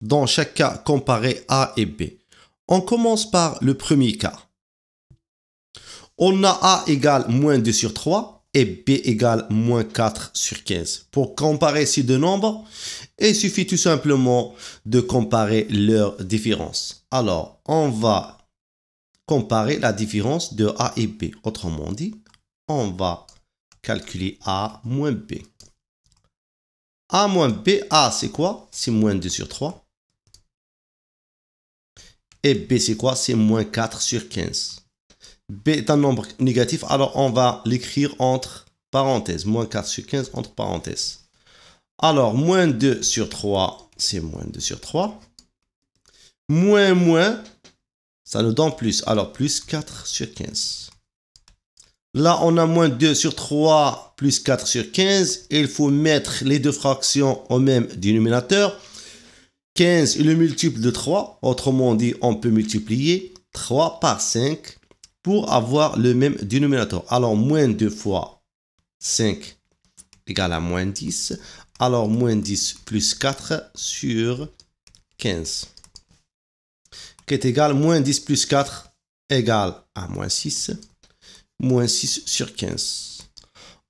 dans chaque cas comparer A et B. On commence par le premier cas. On a A égale moins 2 sur 3 et B égale moins 4 sur 15. Pour comparer ces deux nombres, il suffit tout simplement de comparer leur différence. Alors, on va comparer la différence de A et B. Autrement dit, on va calculer A moins B. A moins B, A c'est quoi C'est moins 2 sur 3. Et B, c'est quoi C'est moins 4 sur 15. B est un nombre négatif, alors on va l'écrire entre parenthèses. Moins 4 sur 15 entre parenthèses. Alors, moins 2 sur 3, c'est moins 2 sur 3. Moins moins, ça nous donne plus. Alors, plus 4 sur 15. Là, on a moins 2 sur 3 plus 4 sur 15. il faut mettre les deux fractions au même dénominateur. 15 est le multiple de 3, autrement dit, on peut multiplier 3 par 5 pour avoir le même dénominateur. Alors, moins 2 fois 5 égale à moins 10. Alors, moins 10 plus 4 sur 15, qui est égal moins 10 plus 4 égale à moins 6, moins 6 sur 15.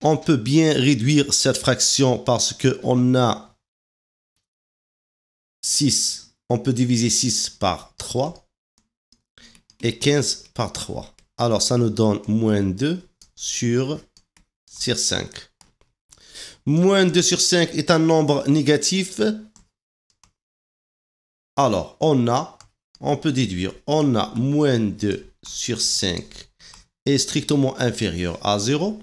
On peut bien réduire cette fraction parce qu'on a 6, on peut diviser 6 par 3 et 15 par 3. Alors, ça nous donne moins 2 sur, 5. Moins 2 sur 5 est un nombre négatif. Alors, on a, on peut déduire, on a moins 2 sur 5 est strictement inférieur à 0.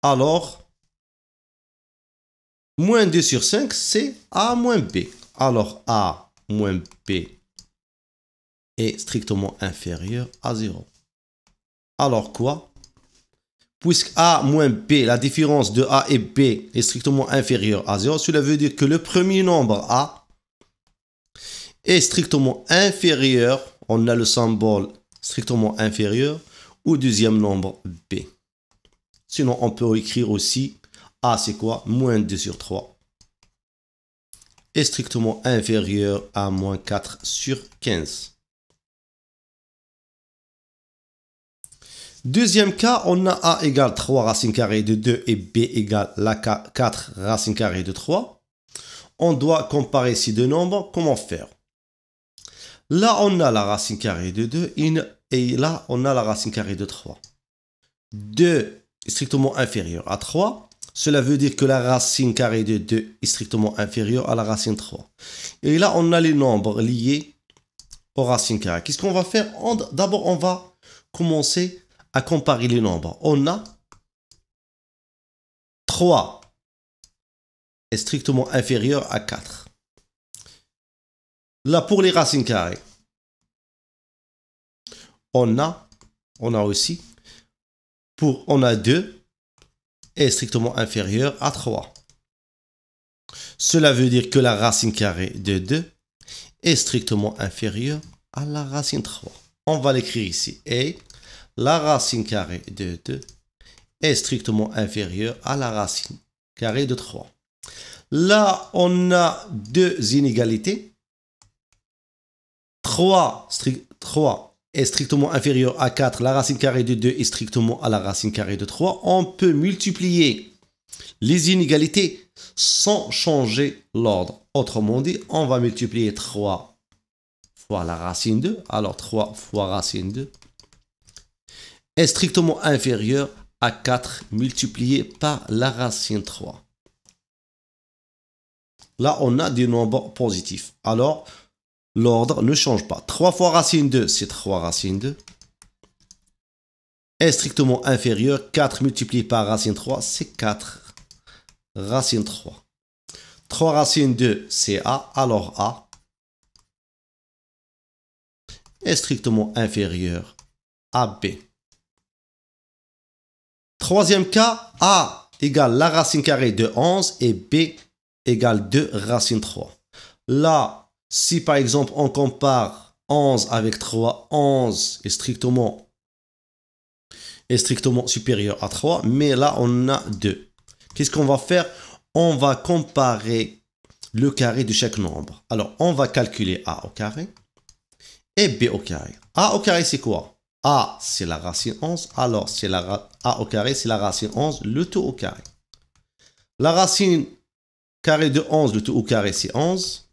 Alors, moins 2 sur 5, c'est A moins B alors A moins B est strictement inférieur à 0. Alors quoi Puisque A moins B, la différence de A et B est strictement inférieure à 0, cela veut dire que le premier nombre A est strictement inférieur, on a le symbole strictement inférieur, au deuxième nombre B. Sinon, on peut écrire aussi A, c'est quoi Moins 2 sur 3 est strictement inférieur à moins 4 sur 15. Deuxième cas, on a a égale 3 racine carrée de 2 et b égale la 4 racine carrée de 3. On doit comparer ces deux nombres. Comment faire Là, on a la racine carrée de 2 et là, on a la racine carrée de 3. 2 est strictement inférieur à 3. Cela veut dire que la racine carrée de 2 est strictement inférieure à la racine 3. Et là, on a les nombres liés aux racines carrées. Qu'est-ce qu'on va faire D'abord, on va commencer à comparer les nombres. On a 3 est strictement inférieur à 4. Là, pour les racines carrées, on a, on a aussi, pour, on a 2 strictement inférieure à 3. Cela veut dire que la racine carrée de 2 est strictement inférieure à la racine 3. On va l'écrire ici. Et la racine carrée de 2 est strictement inférieure à la racine carrée de 3. Là, on a deux inégalités. 3, 3 est strictement inférieur à 4, la racine carrée de 2 est strictement à la racine carrée de 3, on peut multiplier les inégalités sans changer l'ordre. Autrement dit, on va multiplier 3 fois la racine 2, alors 3 fois racine 2 est strictement inférieur à 4 multiplié par la racine 3. Là, on a des nombres positifs. Alors, l'ordre ne change pas. 3 fois racine 2, c'est 3 racine 2. Est strictement inférieur. 4 multiplié par racine 3, c'est 4 racine 3. 3 racine 2, c'est A. Alors A est strictement inférieur à B. Troisième cas, A égale la racine carrée de 11 et B égale 2 racine 3. Là, si par exemple on compare 11 avec 3, 11 est strictement, strictement supérieur à 3, mais là on a 2. Qu'est-ce qu'on va faire On va comparer le carré de chaque nombre. Alors on va calculer a au carré et b au carré. a au carré c'est quoi a c'est la racine 11, alors c'est a au carré c'est la racine 11, le tout au carré. La racine carré de 11, le tout au carré c'est 11.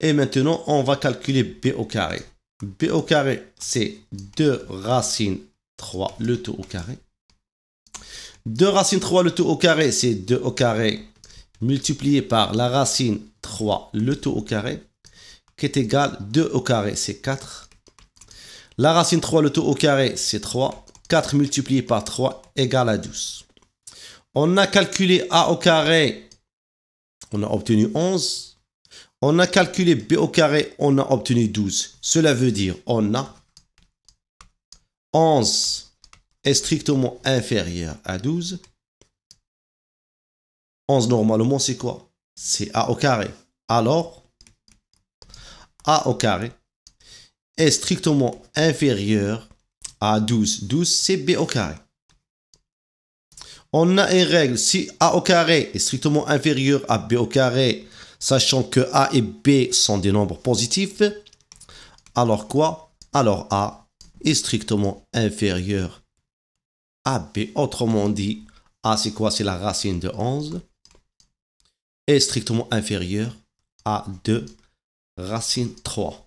Et maintenant, on va calculer b au carré. b au carré, c'est 2 racines 3, le taux au carré. 2 racine 3, le taux au carré, c'est 2 au carré multiplié par la racine 3, le taux au carré, qui est égal à 2 au carré, c'est 4. La racine 3, le taux au carré, c'est 3. 4 multiplié par 3 égale à 12. On a calculé a au carré, on a obtenu 11. On a calculé B au carré, on a obtenu 12. Cela veut dire on a 11 est strictement inférieur à 12. 11 normalement c'est quoi C'est A au carré. Alors, A au carré est strictement inférieur à 12. 12 c'est B au carré. On a une règle, si A au carré est strictement inférieur à B au carré, sachant que A et B sont des nombres positifs. Alors quoi Alors A est strictement inférieur à B. Autrement dit, A c'est quoi C'est la racine de 11 est strictement inférieur à 2 racine 3.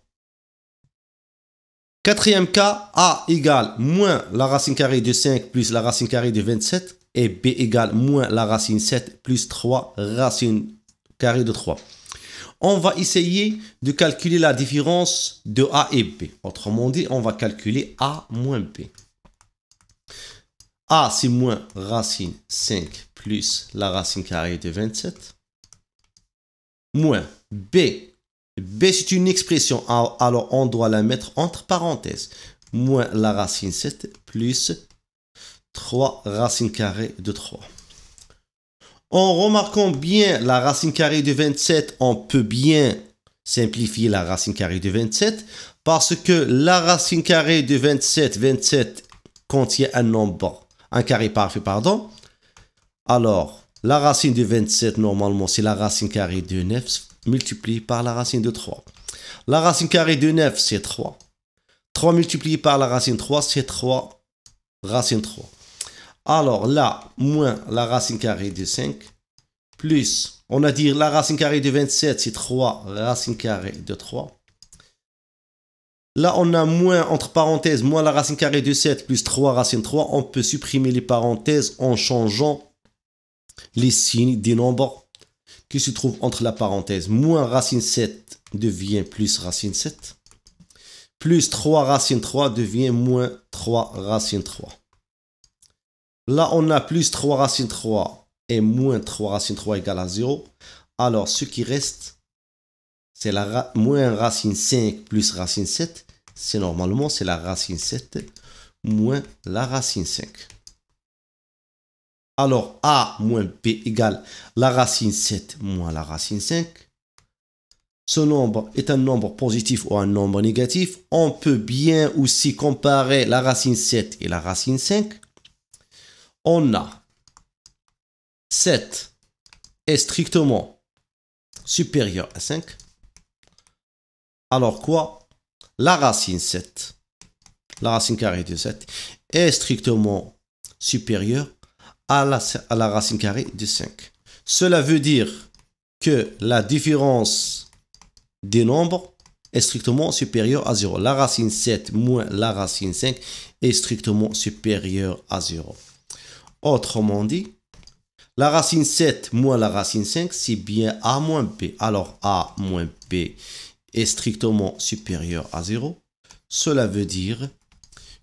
Quatrième cas, A égale moins la racine carrée de 5 plus la racine carrée de 27 et B égale moins la racine 7 plus 3 racine de 3. On va essayer de calculer la différence de A et B. Autrement dit, on va calculer A moins B. A, c'est moins racine 5 plus la racine carrée de 27. Moins B. B, c'est une expression, alors on doit la mettre entre parenthèses. Moins la racine 7 plus 3 racine carrée de 3. En remarquant bien la racine carrée de 27, on peut bien simplifier la racine carrée de 27 parce que la racine carrée de 27, 27 contient un nombre, un carré parfait, pardon. Alors, la racine de 27, normalement, c'est la racine carrée de 9 multipliée par la racine de 3. La racine carrée de 9, c'est 3. 3 multiplié par la racine 3, c'est 3 racine 3. Alors là, moins la racine carrée de 5, plus, on a dit la racine carrée de 27, c'est 3, racine carrée de 3. Là, on a moins, entre parenthèses, moins la racine carrée de 7 plus 3 racine 3. On peut supprimer les parenthèses en changeant les signes des nombres qui se trouvent entre la parenthèse. Moins racine 7 devient plus racine 7. Plus 3 racine 3 devient moins 3 racine 3. Là, on a plus 3 racines 3 et moins 3 racines 3 égale à 0. Alors, ce qui reste, c'est la moins racine 5 plus racine 7. C'est normalement, c'est la racine 7 moins la racine 5. Alors, a moins b égale la racine 7 moins la racine 5. Ce nombre est un nombre positif ou un nombre négatif. On peut bien aussi comparer la racine 7 et la racine 5 on a 7 est strictement supérieur à 5. Alors quoi La racine 7, la racine carrée de 7, est strictement supérieure à la, à la racine carrée de 5. Cela veut dire que la différence des nombres est strictement supérieure à 0. La racine 7 moins la racine 5 est strictement supérieure à 0. Autrement dit, la racine 7 moins la racine 5, c'est bien a moins b. Alors a moins b est strictement supérieur à 0. Cela veut dire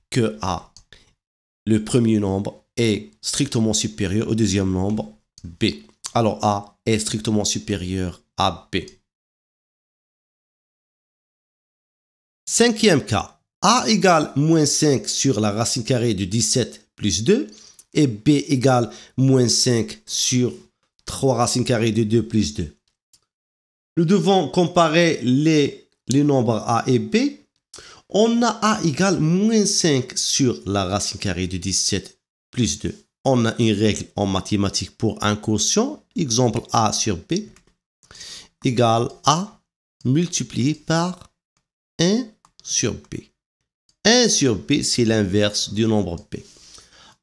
que a, le premier nombre, est strictement supérieur au deuxième nombre, b. Alors a est strictement supérieur à b. Cinquième cas, a égale moins 5 sur la racine carrée de 17 plus 2 et b égale moins 5 sur 3 racines carrées de 2 plus 2. Nous devons comparer les, les nombres a et b. On a a égale moins 5 sur la racine carrée de 17 plus 2. On a une règle en mathématiques pour un quotient, exemple a sur b, égale a multiplié par 1 sur b. 1 sur b, c'est l'inverse du nombre b.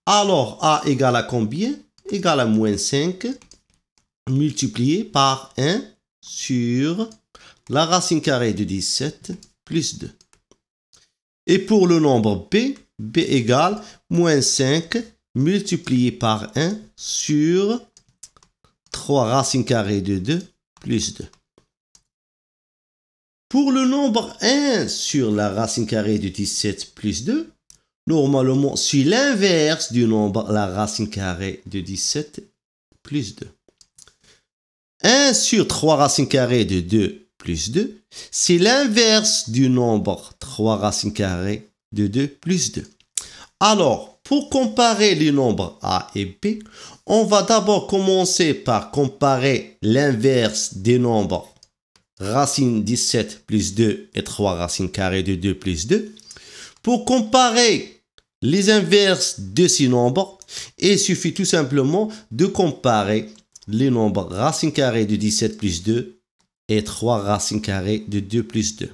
Alors A égale à combien Égale à moins 5 multiplié par 1 sur la racine carrée de 17 plus 2. Et pour le nombre B, B égale moins 5 multiplié par 1 sur 3 racines carrées de 2 plus 2. Pour le nombre 1 sur la racine carrée de 17 plus 2, Normalement, c'est l'inverse du nombre, la racine carrée de 17 plus 2. 1 sur 3 racines carrées de 2 plus 2, c'est l'inverse du nombre 3 racines carrées de 2 plus 2. Alors, pour comparer les nombres A et B, on va d'abord commencer par comparer l'inverse des nombres racine 17 plus 2 et 3 racines carrées de 2 plus 2. Pour comparer les inverses de ces nombres il suffit tout simplement de comparer les nombres racine carrée de 17 plus 2 et 3 racine carrée de 2 plus 2.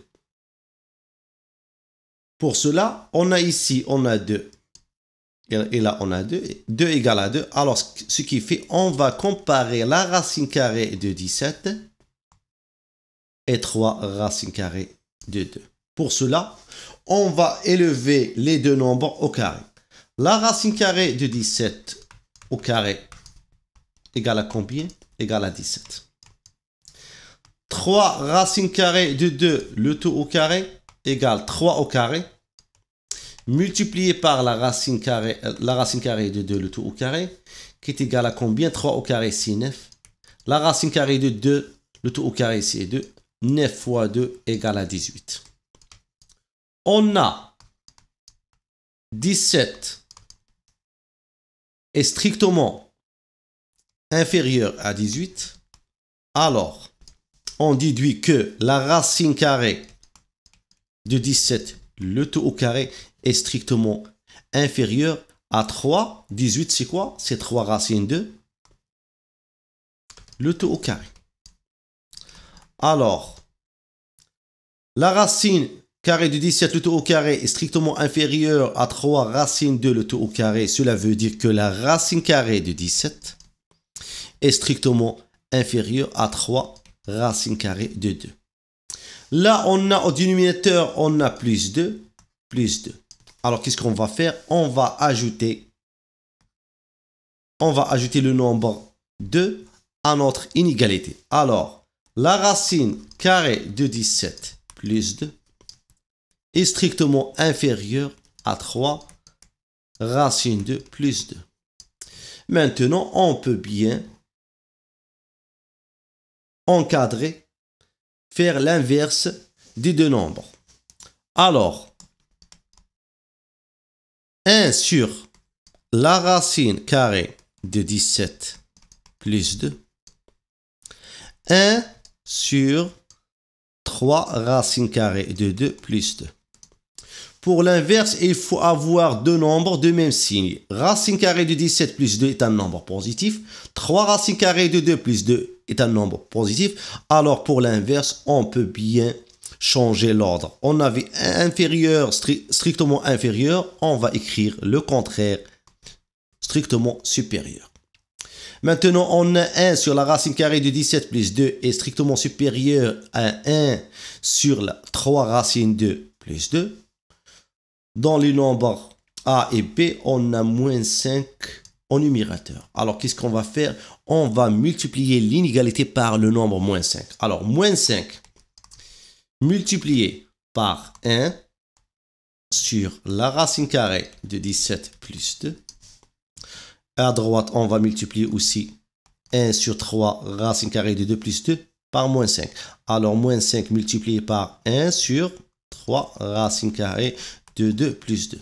Pour cela, on a ici, on a 2. Et là, on a 2. 2 égale à 2. Alors, ce qui fait, on va comparer la racine carrée de 17 et 3 racine carrée de 2. Pour cela, on va élever les deux nombres au carré. La racine carrée de 17 au carré égale à combien Égale à 17. 3 racines carrées de 2, le tout au carré, égale 3 au carré, multiplié par la racine carrée, euh, la racine carrée de 2, le tout au carré, qui est égal à combien 3 au carré, c'est 9. La racine carrée de 2, le tout au carré, c'est 2. 9 fois 2 égale à 18. On a 17 est strictement inférieur à 18. Alors, on déduit que la racine carrée de 17, le taux au carré, est strictement inférieur à 3. 18, c'est quoi C'est 3 racines de le taux au carré. Alors, la racine carré de 17, le tout au carré est strictement inférieur à 3 racine de le tout au carré. Cela veut dire que la racine carrée de 17 est strictement inférieure à 3 racine carrée de 2. Là, on a au dénominateur, on a plus 2, plus 2. Alors, qu'est-ce qu'on va faire On va ajouter on va ajouter le nombre 2 à notre inégalité. Alors, la racine carrée de 17 plus 2 est strictement inférieur à 3 racines de plus 2. Maintenant, on peut bien encadrer, faire l'inverse des deux nombres. Alors, 1 sur la racine carrée de 17 plus 2, 1 sur 3 racine carrées de 2 plus 2. Pour l'inverse, il faut avoir deux nombres de même signe. Racine carrée de 17 plus 2 est un nombre positif. 3 racines carrée de 2 plus 2 est un nombre positif. Alors pour l'inverse, on peut bien changer l'ordre. On avait inférieur, strictement inférieur. On va écrire le contraire, strictement supérieur. Maintenant, on a 1 sur la racine carrée de 17 plus 2 est strictement supérieur à 1 sur la 3 racine de plus 2. Dans les nombres A et B, on a moins 5 au numérateur. Alors, qu'est-ce qu'on va faire On va multiplier l'inégalité par le nombre moins 5. Alors, moins 5 multiplié par 1 sur la racine carrée de 17 plus 2. À droite, on va multiplier aussi 1 sur 3 racine carrée de 2 plus 2 par moins 5. Alors, moins 5 multiplié par 1 sur 3 racine carrée de 2 plus 2.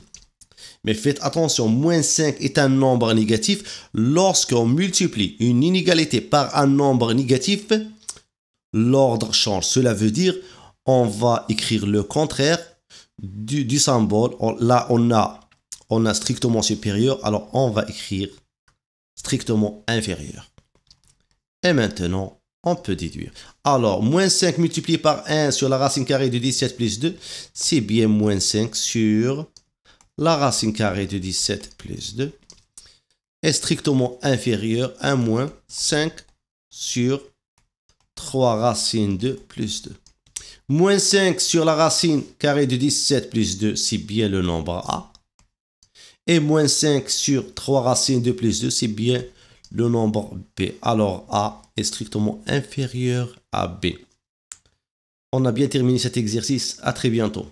Mais faites attention, moins 5 est un nombre négatif. Lorsqu'on multiplie une inégalité par un nombre négatif, l'ordre change. Cela veut dire on va écrire le contraire du, symbole. là, on a strictement supérieur, alors on va écrire strictement inférieur. Et maintenant, on peut déduire. Alors, moins 5 multiplié par 1 sur la racine carrée de 17 plus 2, c'est bien moins 5 sur la racine carrée de 17 plus 2 est strictement inférieur à moins 5 sur 3 racines de plus 2. Moins 5 sur la racine carrée de 17 plus 2, c'est bien le nombre A. Et moins 5 sur 3 racines de plus 2, c'est bien le nombre B. Alors A est strictement inférieur à B. On a bien terminé cet exercice. À très bientôt.